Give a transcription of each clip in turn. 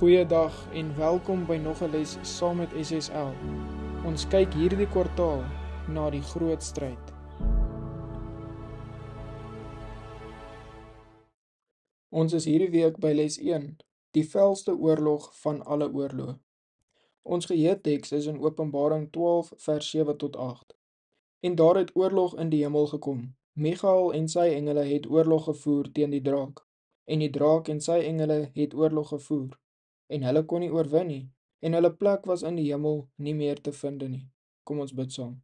Goeiedag en welkom by nog 'n les saam met SSL. Ons kyk hierdie kwartaal na die groot stryd. Ons is hierdie week by les 1, die velste oorlog van alle oorloë. Ons geheueteks is in Openbaring 12 vers 7 tot 8. En daar het oorlog in die hemel gekom. Michael en sy engele het oorlog gevoer teen die draak en die draak en sy engele het oorlog gevoer en hulle kon nie oorwin nie en hulle plek was in die hemel nie meer te vind nie. Kom ons bid saam.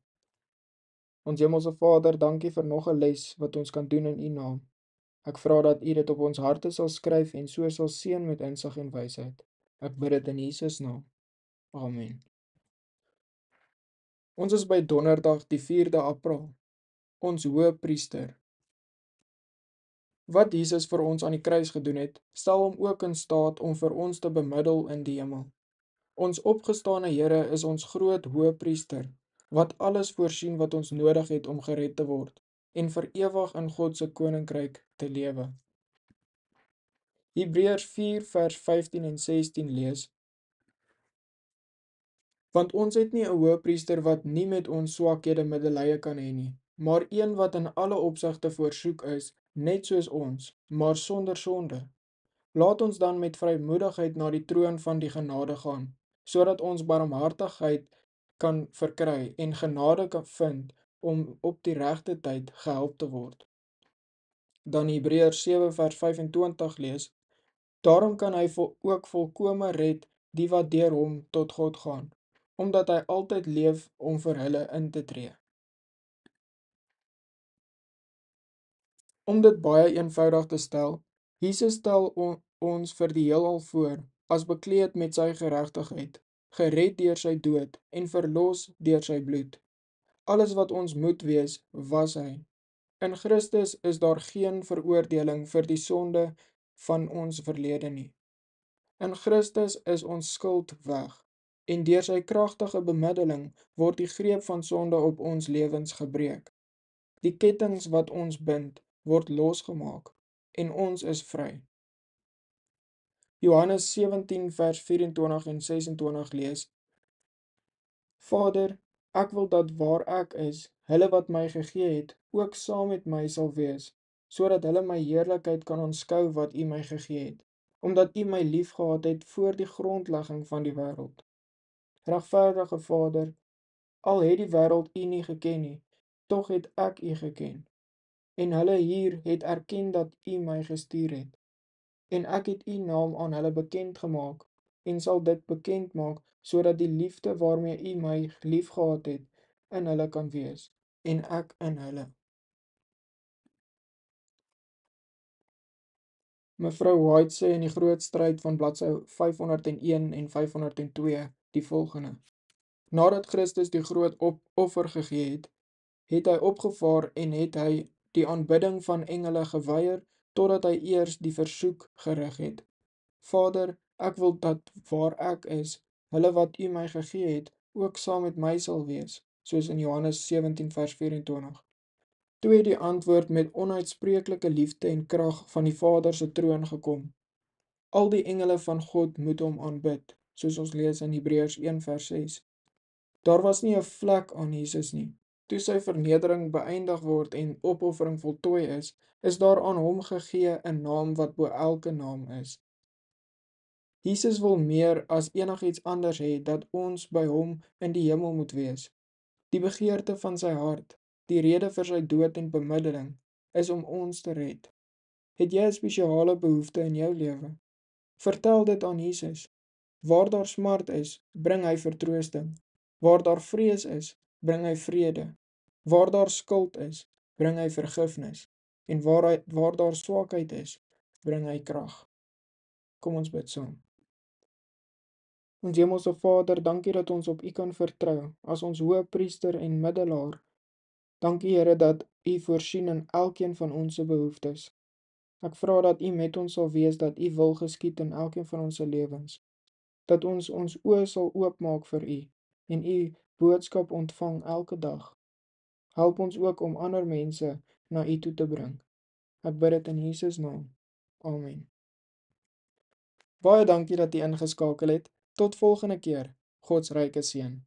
Ons Hemelse Vader, dankie vir nog 'n les wat ons kan doen in U naam. Ek vra dat U dit op ons harte sal skryf en so sal seën met insig en wysheid. Ek bid dit in Jesus naam. Amen. Ons is by Donderdag die 4de April. Ons Hoëpriester, Wat Jesus vir ons aan die kruis gedoen het, stel hom ook in staat om vir ons te bemiddel in die hemel. Ons opgestane Here is ons groot hoëpriester wat alles voorsien wat ons nodig het om gered te word en vir ewig in God se koninkryk te lewe. Hebreërs 4:15 en 16 lees: Want ons het nie 'n hoëpriester wat nie met ons swakhede medelee kan hê nie, maar een wat in alle opsigte voorsoek is net soos ons, maar sonder sonde. Laat ons dan met vrymoedigheid na die troon van die genade gaan, sodat ons barmhartigheid kan verkry en genade kan vind om op die regte tyd gehelp te word. Dan Hebreërs 7:25 lees: Daarom kan hy vo ook volkome red die wat deur hom tot God gaan, omdat hy altyd leef om vir hulle in te tree. Om dit baie eenvoudig te stel, Jesus stel on, ons vir die heelal voor as bekleed met sy geregtigheid, gered deur sy dood en verlos deur sy bloed. Alles wat ons moet wees, was hy. In Christus is daar geen veroordeling vir die sonde van ons verlede nie. In Christus is ons skuld weg en deur sy kragtige bemiddeling word die greep van sonde op ons lewens gebreek. Die kettinge wat ons bind, word losgemaak en ons is vry. Johannes 17 vers 24 en 26 lees: Vader, ek wil dat waar ek is, hulle wat my gegee het, ook saam met my sal wees, sodat hulle my heerlikheid kan aanskou wat U my gegee het, omdat U my liefgehad het voor die grondlegging van die wêreld. Regverdige Vader, al het die wêreld U nie geken nie, tog het ek U geken en hulle hier het erken dat U my gestuur het. En ek het U naam aan hulle bekend gemaak en sal dit bekend maak sodat die liefde waarmee U my liefgehad het in hulle kan wees en ek in hulle. Mevrou White sê in die groot stryd van bladsy 501 en 502 die volgende: Nadat Christus die groot op offer gegee het, het hy opgevaar en het hy die aanbidding van engele geweier totdat hy eers die versoek gerig het. Vader, ek wil dat waar ek is, hulle wat U my gegee het, ook saam met my sal wees, soos in Johannes 17:24. Toe het die antwoord met onuitspreeklike liefde en krag van die Vader se troon gekom. Al die engele van God moet hom aanbid, soos ons lees in Hebreërs 1:6. Daar was nie 'n vlek aan Jesus nie, toe sy vernedering beëindig word en opoffering voltooi is, is daar aan hom gegee 'n naam wat bo elke naam is. Jesus wil meer as enigiets anders hê dat ons by hom in die hemel moet wees. Die begeerte van sy hart, die rede vir sy dood en bemiddeling, is om ons te red. Het jy 'n spesiale behoefte in jou lewe? Vertel dit aan Jesus. Waar daar smart is, bring hy vertroosting. Waar daar vrees is, bring hy vrede. Waar daar skuld is, bring hy vergifnis en waar hy, waar daar swakheid is, bring hy krag. Kom ons bid saam. Ons Hemelse Vader, dankie dat ons op U kan vertrou as ons Hoëpriester en Middelaar. Dankie Here dat U voorsien in elkeen van ons se behoeftes. Ek vra dat U met ons sal wees dat U wil geskied in elkeen van ons se lewens. Dat ons ons oë sal oopmaak vir U en U boodskap ontvang elke dag. Help ons ook om ander mense na U toe te bring. Ek bid dit in Jesus naam. Amen. Baie dankie dat jy ingeskakel het. Tot volgende keer. God se ryke seën.